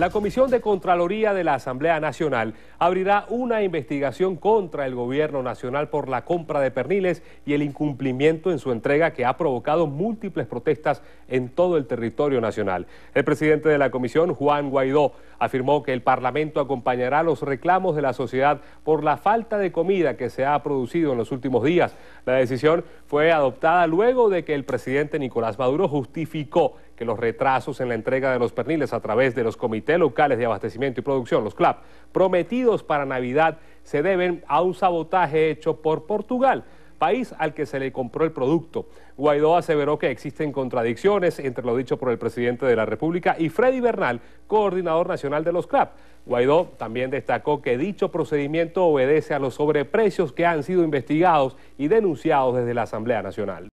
La Comisión de Contraloría de la Asamblea Nacional abrirá una investigación contra el gobierno nacional por la compra de perniles y el incumplimiento en su entrega que ha provocado múltiples protestas en todo el territorio nacional. El presidente de la comisión, Juan Guaidó, afirmó que el Parlamento acompañará los reclamos de la sociedad por la falta de comida que se ha producido en los últimos días. La decisión fue adoptada luego de que el presidente Nicolás Maduro justificó que los retrasos en la entrega de los perniles a través de los comités locales de abastecimiento y producción, los CLAP, prometidos para Navidad, se deben a un sabotaje hecho por Portugal país al que se le compró el producto. Guaidó aseveró que existen contradicciones entre lo dicho por el presidente de la República y Freddy Bernal, coordinador nacional de los CLAP. Guaidó también destacó que dicho procedimiento obedece a los sobreprecios que han sido investigados y denunciados desde la Asamblea Nacional.